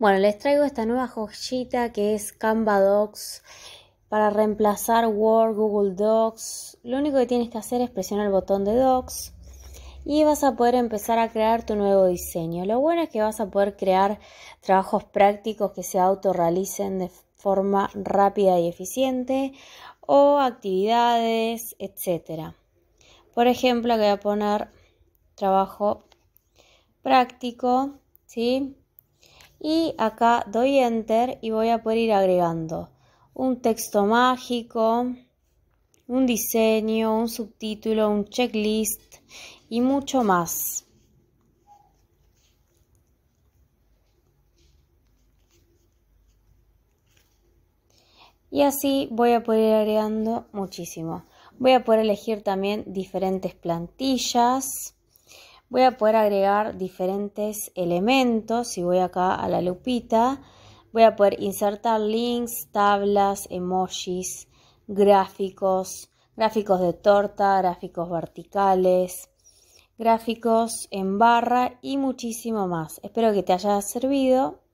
Bueno, les traigo esta nueva joyita que es Canva Docs para reemplazar Word, Google Docs. Lo único que tienes que hacer es presionar el botón de Docs y vas a poder empezar a crear tu nuevo diseño. Lo bueno es que vas a poder crear trabajos prácticos que se autorrealicen de forma rápida y eficiente o actividades, etc. Por ejemplo, voy a poner trabajo práctico, ¿sí? y acá doy enter y voy a poder ir agregando un texto mágico, un diseño, un subtítulo, un checklist y mucho más. Y así voy a poder ir agregando muchísimo. Voy a poder elegir también diferentes plantillas voy a poder agregar diferentes elementos. Si voy acá a la lupita, voy a poder insertar links, tablas, emojis, gráficos, gráficos de torta, gráficos verticales, gráficos en barra y muchísimo más. Espero que te haya servido.